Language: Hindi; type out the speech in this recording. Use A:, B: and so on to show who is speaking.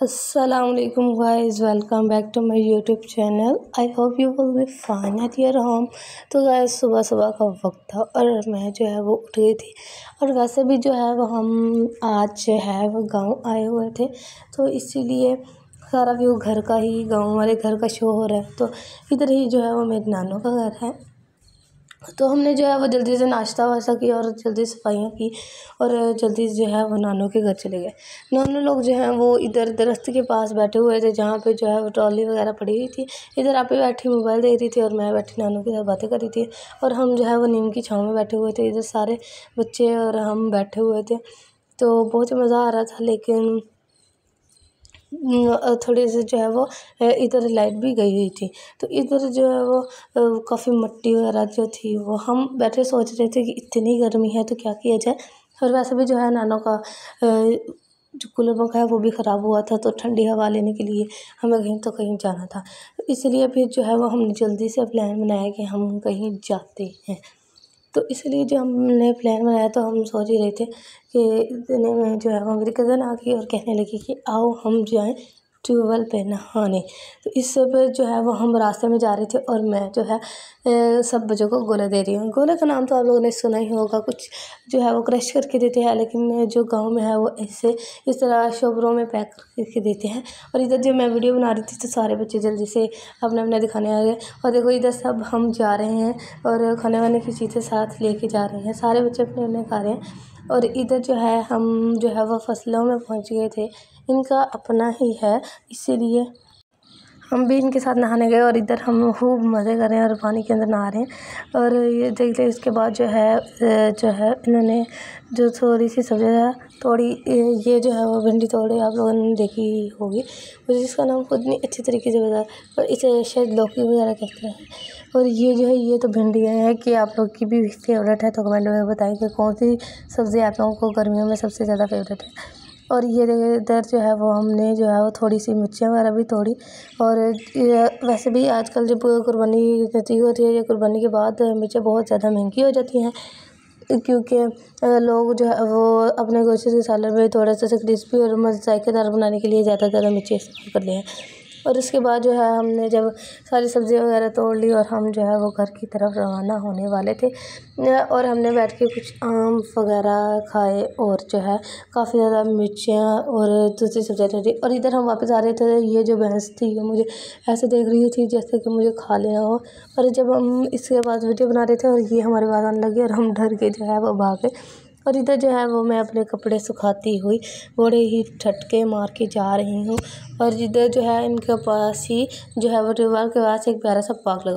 A: Assalamualaikum guys welcome back to my YouTube channel I hope you will be fine at your home तो गाय सुबह सुबह का वक्त था और मैं जो है वो उठ गई थी और वैसे भी जो है वो हम आज जो है वो गाँव आए हुए थे तो इसीलिए सारा व्यू घर का ही गाँव वाले घर का शो हो रहा है तो इधर ही जो है वो मेरे नानों का घर है तो हमने जो है वो जल्दी से नाश्ता वास्ता किया और जल्दी सफाइयाँ की और जल्दी जो है वो नानों के घर चले गए नानों लोग जो हैं वो इधर दरख्त के पास बैठे हुए थे जहाँ पे जो है वो ट्रॉली वगैरह पड़ी हुई थी इधर आप ही बैठी मोबाइल देख रही थी और मैं बैठी नानों के साथ बातें कर रही थी और हम जो है वो नीम की छाँव में बैठे हुए थे इधर सारे बच्चे और हम बैठे हुए थे तो बहुत मज़ा आ रहा था लेकिन थोड़ी सी जो है वो इधर लाइट भी गई हुई थी तो इधर जो है वो काफ़ी मट्टी वगैरह जो थी वो हम बैठे सोच रहे थे कि इतनी गर्मी है तो क्या किया जाए और वैसे भी जो है नानों का जो कूलर पंखा है वो भी ख़राब हुआ था तो ठंडी हवा लेने के लिए हमें कहीं तो कहीं जाना था तो इसलिए फिर जो है वो हमने जल्दी से प्लान बनाया कि हम कहीं जाते हैं तो इसलिए जो हमने प्लान बनाया तो हम सोच ही रहे थे कि इतने में जो है हमारी कज़न आ गई और कहने लगी कि आओ हम जाएँ ट्यूबवेल पे हाँ नहाने तो इस पर जो है वो हम रास्ते में जा रहे थे और मैं जो है सब बच्चों को गोला दे रही हूँ गोले का नाम तो आप लोगों ने सुना ही होगा कुछ जो है वो क्रश करके देते हैं लेकिन जो गाँव में है वो ऐसे इस तरह शोबरों में पैक करके देते हैं और इधर जब मैं वीडियो बना रही थी तो सारे बच्चे जल्दी से अपना अपना दिखाने आ गए और देखो इधर सब हम जा रहे हैं और खाने वाने की चीज़ें साथ ले जा रहे हैं सारे बच्चे अपने अपने खा रहे हैं और इधर जो है हम जो है वो फसलों में पहुँच गए थे इनका अपना ही है इसीलिए हम भी इनके साथ नहाने गए और इधर हम खूब मज़े कर रहे हैं और पानी के अंदर नहा रहे हैं और ये देखते इसके बाद जो है जो है इन्होंने जो थोड़ी सी सब्ज़ी है तोड़ी ये जो है वो भिंडी तोड़ी आप लोगों ने देखी होगी मुझे इसका नाम खुद नहीं अच्छी तरीके से बताया और इसे शायद लौकी वगैरह कहते हैं और ये जो है ये तो भिंडियाँ हैं कि आप लोग की भी फेवरेट है तो कमेंट में बताएं कि कौन सी सब्ज़ी आप लोगों को गर्मियों में सबसे ज़्यादा फेवरेट है और ये इधर जो है वो हमने जो है वो थोड़ी सी मिर्चियाँ वगैरह भी तोड़ी और वैसे भी आजकल जब कुर्बानी नज़दीक होती है तो या कुर्बानी के बाद मिर्चें बहुत ज़्यादा महंगी हो जाती हैं क्योंकि लोग जो है वो अपने गोश्त के सालन में थोड़ा सा क्रिस्पी और मज़ाकेदार बनाने के लिए ज़्यादा ज़्यादा मिर्चें इस्तेमाल कर रहे हैं और उसके बाद जो है हमने जब सारी सब्ज़ियाँ वगैरह तोड़ ली और हम जो है वो घर की तरफ रवाना होने वाले थे और हमने बैठ के कुछ आम वगैरह खाए और जो है काफ़ी ज़्यादा मिर्चियाँ और दूसरी सब्ज़ियाँ और इधर हम वापस आ रहे थे ये जो भैंस थी ये मुझे ऐसे देख रही थी जैसे कि मुझे खा लेना हो और जब हम इसके बाद वीडियो बना रहे थे और ये हमारे पास आने लगी और हम डर के जो है वो भागे और इधर जो है वो मैं अपने कपड़े सुखाती हुई बड़े ही ठटके मार के जा रही हूँ और इधर जो है इनके पास ही जो है वो रिवर के पास एक प्यारा सा पार्क लगा